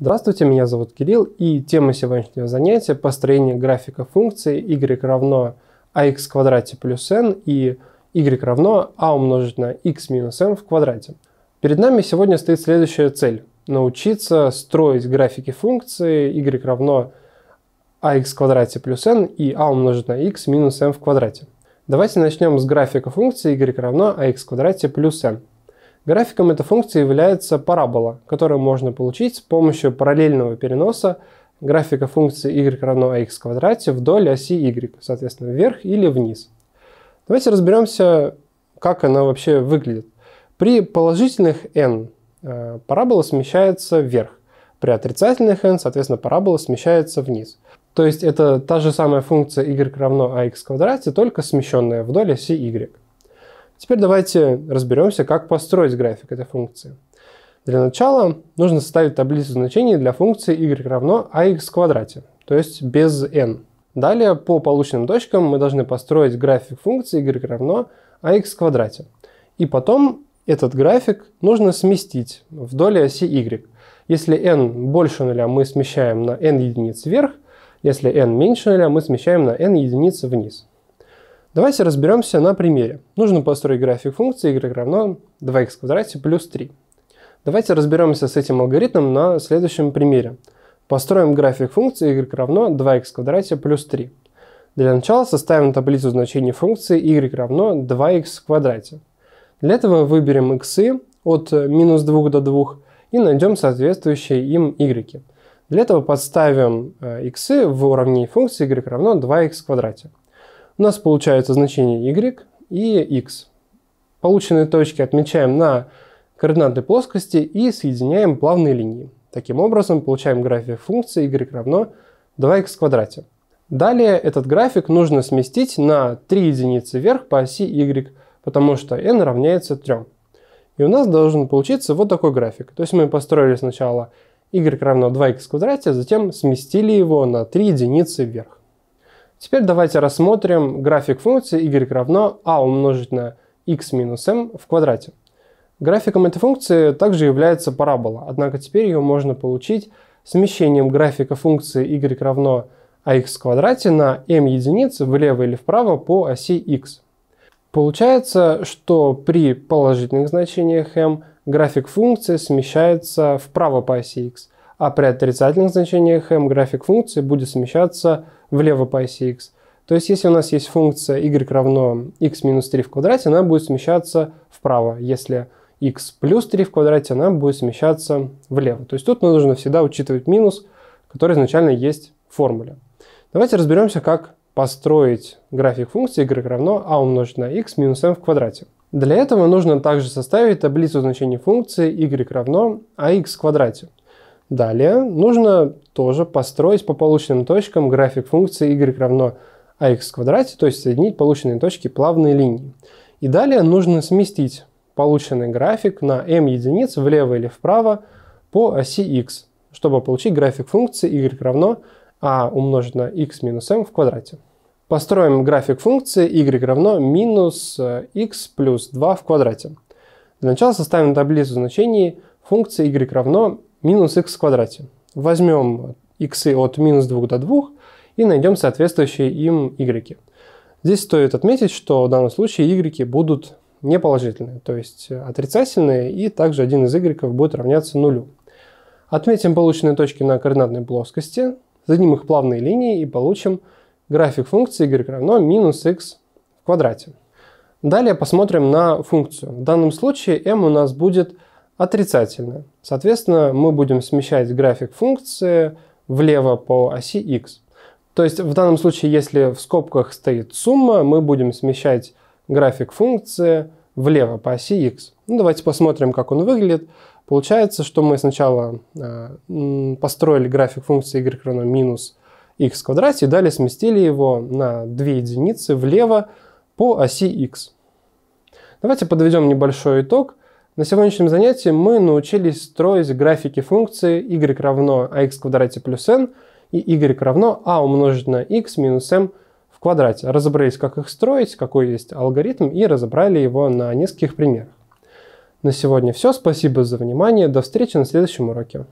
Здравствуйте, меня зовут Кирилл, и тема сегодняшнего занятия – построение графика функции y равно ax в квадрате плюс n и y равно a умножить на x минус m в квадрате. Перед нами сегодня стоит следующая цель – научиться строить графики функции y равно ax в квадрате плюс n и a умножить на x минус m в квадрате. Давайте начнем с графика функции y равно ax в квадрате плюс n. Графиком этой функции является парабола, которую можно получить с помощью параллельного переноса графика функции y равно x квадрате вдоль оси y, соответственно, вверх или вниз. Давайте разберемся, как она вообще выглядит. При положительных n э, парабола смещается вверх, при отрицательных n, соответственно, парабола смещается вниз. То есть это та же самая функция y равно ax квадрате, только смещенная вдоль оси y. Теперь давайте разберемся, как построить график этой функции. Для начала нужно составить таблицу значений для функции y равно ax в квадрате, то есть без n. Далее по полученным точкам мы должны построить график функции y равно ax в квадрате. И потом этот график нужно сместить вдоль оси y. Если n больше нуля, мы смещаем на n единиц вверх, если n меньше нуля, мы смещаем на n единиц вниз. Давайте разберемся на примере. Нужно построить график функции y равно 2x в квадрате плюс 3. Давайте разберемся с этим алгоритмом на следующем примере. Построим график функции y равно 2x в квадрате плюс 3. Для начала составим таблицу значений функции y равно 2x в квадрате. Для этого выберем x от минус 2 до 2 и найдем соответствующие им y. Для этого подставим x э, в уравнении функции y равно 2x в квадрате. У нас получается значение y и x. Полученные точки отмечаем на координаты плоскости и соединяем плавные линии. Таким образом, получаем график функции y равно 2x в квадрате. Далее этот график нужно сместить на 3 единицы вверх по оси y, потому что n равняется 3. И у нас должен получиться вот такой график. То есть мы построили сначала y равно 2x в квадрате, затем сместили его на 3 единицы вверх. Теперь давайте рассмотрим график функции y равно a умножить на x минус m в квадрате. Графиком этой функции также является парабола, однако теперь ее можно получить смещением графика функции y равно ax в квадрате на m единиц влево или вправо по оси x. Получается, что при положительных значениях m график функции смещается вправо по оси x, а при отрицательных значениях m график функции будет смещаться вправо влево по оси x. То есть, если у нас есть функция y равно x минус 3 в квадрате, она будет смещаться вправо. Если x плюс 3 в квадрате, она будет смещаться влево. То есть, тут нужно всегда учитывать минус, который изначально есть в формуле. Давайте разберемся, как построить график функции y равно a а умножить на x минус m в квадрате. Для этого нужно также составить таблицу значений функции y равно ax а в квадрате. Далее нужно тоже построить по полученным точкам график функции y равно ax в квадрате, то есть соединить полученные точки плавной линии. И далее нужно сместить полученный график на m единиц влево или вправо по оси x, чтобы получить график функции y равно а умножить на x минус m в квадрате. Построим график функции y равно минус э, x плюс 2 в квадрате. Для начала составим таблицу значений функции y равно минус x в квадрате. Возьмем x от минус 2 до 2 и найдем соответствующие им y. Здесь стоит отметить, что в данном случае y будут неположительные, то есть отрицательные, и также один из y будет равняться нулю. Отметим полученные точки на координатной плоскости, задним их плавные линии и получим график функции y равно минус x в квадрате. Далее посмотрим на функцию. В данном случае m у нас будет отрицательное. Соответственно, мы будем смещать график функции влево по оси x. То есть в данном случае, если в скобках стоит сумма, мы будем смещать график функции влево по оси x. Ну, давайте посмотрим, как он выглядит. Получается, что мы сначала э, построили график функции y равно минус x в квадрате, и далее сместили его на 2 единицы влево по оси x. Давайте подведем небольшой итог. На сегодняшнем занятии мы научились строить графики функции y равно ax в квадрате плюс n и y равно a умножить на x минус m в квадрате. Разобрались, как их строить, какой есть алгоритм и разобрали его на нескольких примерах. На сегодня все. Спасибо за внимание. До встречи на следующем уроке.